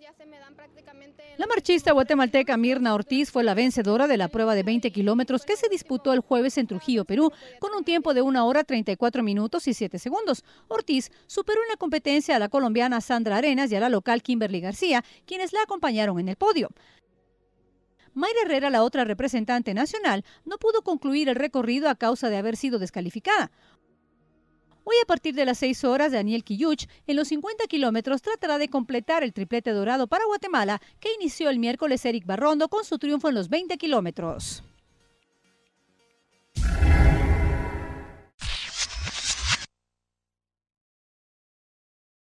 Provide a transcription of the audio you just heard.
ya se me dan prácticamente... La marchista guatemalteca Mirna Ortiz fue la vencedora de la prueba de 20 kilómetros que se disputó el jueves en Trujillo, Perú, con un tiempo de 1 hora 34 minutos y 7 segundos. Ortiz superó en la competencia a la colombiana Sandra Arenas y a la local Kimberly García, quienes la acompañaron en el podio. Mayra Herrera, la otra representante nacional, no pudo concluir el recorrido a causa de haber sido descalificada. A partir de las 6 horas, Daniel Quilluch, en los 50 kilómetros, tratará de completar el triplete dorado para Guatemala que inició el miércoles Eric Barrondo con su triunfo en los 20 kilómetros.